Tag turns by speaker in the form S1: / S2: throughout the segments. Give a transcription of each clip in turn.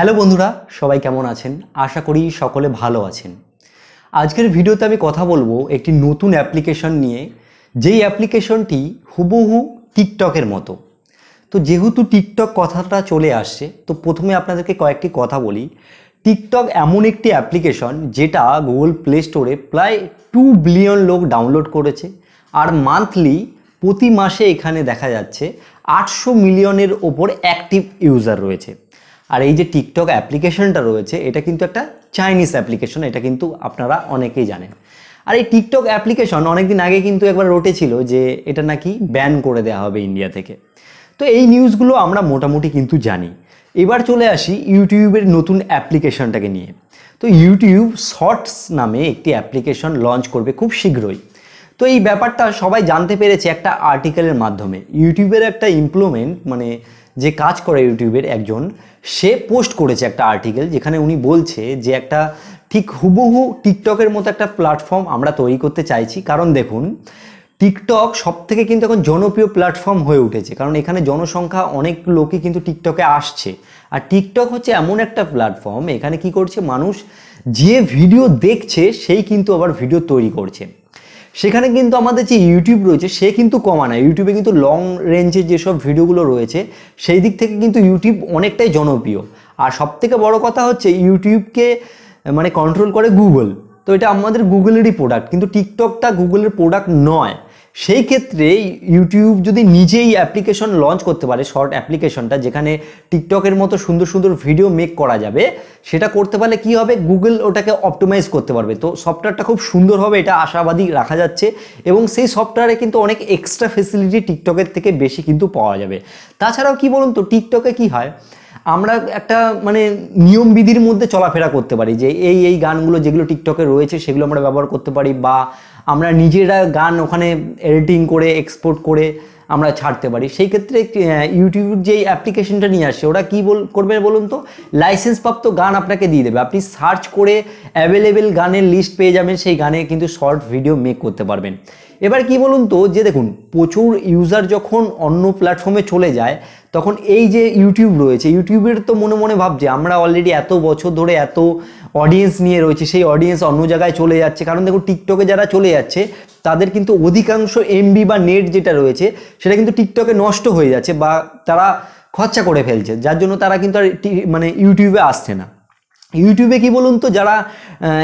S1: hello বন্ধুরা সবাই কেমন আছেন আশা করি সকলে ভালো আছেন আজকের ভিডিওতে আমি কথা বলবো একটি নতুন অ্যাপ্লিকেশন নিয়ে যেই অ্যাপ্লিকেশনটি হুবহু টিকটকের মতো তো যেহেতু টিকটক কথাটা চলে আসছে তো প্রথমে আপনাদেরকে কয়েকটি কথা বলি টিকটক এমন একটি অ্যাপ্লিকেশন যেটা গুগল প্লে স্টোরে প্রায় টু বিলিয়ন লোক ডাউনলোড করেছে আর মান্থলি প্রতি মাসে এখানে দেখা যাচ্ছে আটশো মিলিয়নের ওপর অ্যাক্টিভ ইউজার রয়েছে আর এই যে টিকটক অ্যাপ্লিকেশনটা রয়েছে এটা কিন্তু একটা চাইনিজ অ্যাপ্লিকেশন এটা কিন্তু আপনারা অনেকেই জানেন আর এই টিকটক অ্যাপ্লিকেশন অনেকদিন আগে কিন্তু একবার রোটে ছিল যে এটা নাকি ব্যান করে দেওয়া হবে ইন্ডিয়া থেকে তো এই নিউজগুলো আমরা মোটামুটি কিন্তু জানি এবার চলে আসি ইউটিউবের নতুন অ্যাপ্লিকেশনটাকে নিয়ে তো ইউটিউব শর্টস নামে একটি অ্যাপ্লিকেশন লঞ্চ করবে খুব শীঘ্রই তো এই ব্যাপারটা সবাই জানতে পেরেছে একটা আর্টিকেলের মাধ্যমে ইউটিউবের একটা ইমপ্লুমেন্ট মানে যে কাজ করে ইউটিউবের একজন সে পোস্ট করেছে একটা আর্টিকেল যেখানে উনি বলছে যে একটা ঠিক হুবহু টিকটকের মতো একটা প্ল্যাটফর্ম আমরা তৈরি করতে চাইছি কারণ দেখুন টিকটক সব থেকে কিন্তু এখন জনপ্রিয় প্ল্যাটফর্ম হয়ে উঠেছে কারণ এখানে জনসংখ্যা অনেক লোকই কিন্তু টিকটকে আসছে আর টিকটক হচ্ছে এমন একটা প্ল্যাটফর্ম এখানে কি করছে মানুষ যে ভিডিও দেখছে সেই কিন্তু আবার ভিডিও তৈরি করছে সেখানে কিন্তু আমাদের যে ইউটিউব রয়েছে সে কিন্তু কমা না ইউটিউবে কিন্তু লং রেঞ্জের যেসব ভিডিওগুলো রয়েছে সেই দিক থেকে কিন্তু ইউটিউব অনেকটাই জনপ্রিয় আর সবথেকে বড় কথা হচ্ছে ইউটিউবকে মানে কন্ট্রোল করে গুগল তো এটা আমাদের গুগলেরই প্রোডাক্ট কিন্তু টিকটকটা গুগলের প্রোডাক্ট নয় সেই ক্ষেত্রে ইউটিউব যদি নিজেই অ্যাপ্লিকেশন লঞ্চ করতে পারে শর্ট অ্যাপ্লিকেশনটা যেখানে টিকটকের মতো সুন্দর সুন্দর ভিডিও মেক করা যাবে সেটা করতে পারলে কি হবে গুগল ওটাকে অপটোমাইজ করতে পারবে তো সফটওয়্যারটা খুব সুন্দর হবে এটা আশাবাদী রাখা যাচ্ছে এবং সেই সফটওয়্যারে কিন্তু অনেক এক্সট্রা ফেসিলিটি টিকটকের থেকে বেশি কিন্তু পাওয়া যাবে তাছাড়াও কি বলুন তো টিকটকে কি হয় আমরা একটা মানে নিয়মবিধির মধ্যে চলাফেরা করতে পারি যে এই এই গানগুলো যেগুলো টিকটকে রয়েছে সেগুলো আমরা ব্যবহার করতে পারি বা আমরা নিজেরা গান ওখানে এডিটিং করে এক্সপোর্ট করে আমরা ছাড়তে পারি সেই ক্ষেত্রে ইউটিউব যেই অ্যাপ্লিকেশনটা নিয়ে আসে ওরা কী বল করবে বলুন তো লাইসেন্সপ্রাপ্ত গান আপনাকে দিয়ে দেবে আপনি সার্চ করে অ্যাভেলেবেল গানের লিস্ট পেয়ে যাবেন সেই গানে কিন্তু শর্ট ভিডিও মেক করতে পারবেন এবার কি বলুন তো যে দেখুন প্রচুর ইউজার যখন অন্য প্ল্যাটফর্মে চলে যায় তখন এই যে ইউটিউব রয়েছে ইউটিউবের তো মনে মনে ভাবছে আমরা অলরেডি এত বছর ধরে এত অডিয়েন্স নিয়ে রয়েছে সেই অডিয়েন্স অন্য জায়গায় চলে যাচ্ছে কারণ দেখুন টিকটকে যারা চলে যাচ্ছে তাদের কিন্তু অধিকাংশ এমবি বা নেট যেটা রয়েছে সেটা কিন্তু টিকটকে নষ্ট হয়ে যাচ্ছে বা তারা খরচা করে ফেলছে যার জন্য তারা কিন্তু আর মানে ইউটিউবে আসছে না ইউটিউবে কি বলুন তো যারা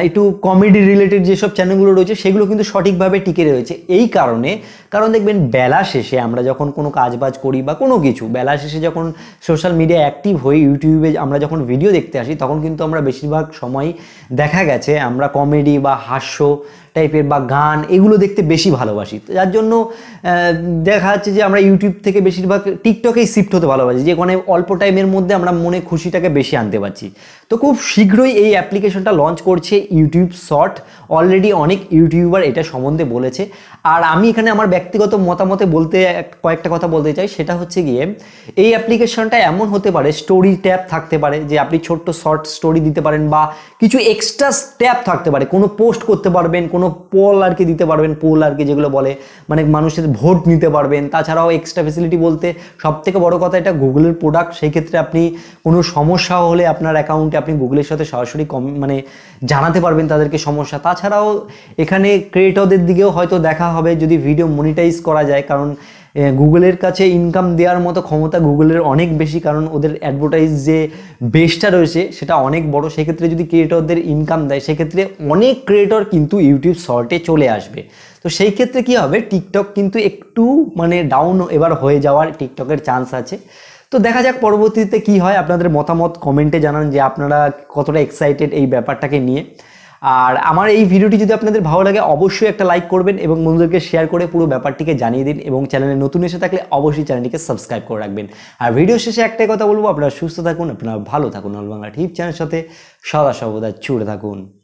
S1: একটু কমেডি রিলেটেড যেসব চ্যানেলগুলো রয়েছে সেগুলো কিন্তু সঠিকভাবে টিকে রয়েছে এই কারণে কারণ দেখবেন বেলা শেষে আমরা যখন কোনো কাজবাজ করি বা কোনো কিছু বেলা শেষে যখন সোশ্যাল মিডিয়া অ্যাক্টিভ হয়ে ইউটিউবে আমরা যখন ভিডিও দেখতে আসি তখন কিন্তু আমরা বেশিরভাগ সময় দেখা গেছে আমরা কমেডি বা হাস্য টাইপের বা গান এগুলো দেখতে বেশি ভালোবাসি যার জন্য দেখা যাচ্ছে যে আমরা ইউটিউব থেকে বেশিরভাগ টিকটকেই শিফট হতে ভালোবাসি যেখানে অল্প টাইমের মধ্যে আমরা মনে খুশিটাকে বেশি আনতে পারছি তো খুব শীঘ্রই এই অ্যাপ্লিকেশনটা লঞ্চ করছে ইউটিউব শর্ট অলরেডি অনেক ইউটিউবার এটা সম্বন্ধে বলেছে আর আমি এখানে আমার ব্যক্তিগত মতামতে বলতে কয়েকটা কথা বলতে চাই সেটা হচ্ছে গিয়ে এই অ্যাপ্লিকেশনটা এমন হতে পারে স্টোরি ট্যাপ থাকতে পারে যে আপনি ছোট্ট শর্ট স্টোরি দিতে পারেন বা কিছু এক্সট্রা স্ট্যাপ থাকতে পারে কোনো পোস্ট করতে পারবেন কোনো পোল আর কি দিতে পারবেন পোল আর কি যেগুলো বলে মানে মানুষের ভোট নিতে পারবেন তাছাড়াও এক্সট্রা ফেসিলিটি বলতে সব থেকে বড় কথা এটা গুগলের প্রোডাক্ট সেই ক্ষেত্রে আপনি কোনো সমস্যা হলে আপনার অ্যাকাউন্টে আপনি গুগলের সাথে সরাসরি কম মানে জানাতে পারবেন তাদেরকে সমস্যা তাছাড়াও এখানে ক্রিয়েটরদের দিকেও হয়তো দেখা হবে যদি ভিডিও মনিটাইজ করা যায় কারণ গুগলের কাছে ইনকাম দেওয়ার মতো ক্ষমতা গুগলের অনেক বেশি কারণ ওদের অ্যাডভার্টাইজ যে বেসটা রয়েছে সেটা অনেক বড় সেক্ষেত্রে যদি ক্রিয়েটরদের ইনকাম দেয় সেক্ষেত্রে অনেক ক্রিয়েটর কিন্তু ইউটিউব শর্টে চলে আসবে তো সেই ক্ষেত্রে কী হবে টিকটক কিন্তু একটু মানে ডাউন এবার হয়ে যাওয়ার টিকটকের চান্স আছে তো দেখা যাক পরবর্তীতে কি হয় আপনাদের মতামত কমেন্টে জানান যে আপনারা কতটা এক্সাইটেড এই ব্যাপারটাকে নিয়ে আর আমার এই ভিডিওটি যদি আপনাদের ভালো লাগে অবশ্যই একটা লাইক করবেন এবং বন্ধুদেরকে শেয়ার করে পুরো ব্যাপারটিকে জানিয়ে দিন এবং চ্যানেলে নতুন এসে থাকলে অবশ্যই চ্যানেলটিকে সাবস্ক্রাইব করে রাখবেন আর ভিডিও শেষে একটাই কথা বলবো আপনারা সুস্থ থাকুন আপনারা ভালো থাকুন অল বাংলা ঠিক চ্যানেলের সাথে সদা সর্বদা চুড়ে থাকুন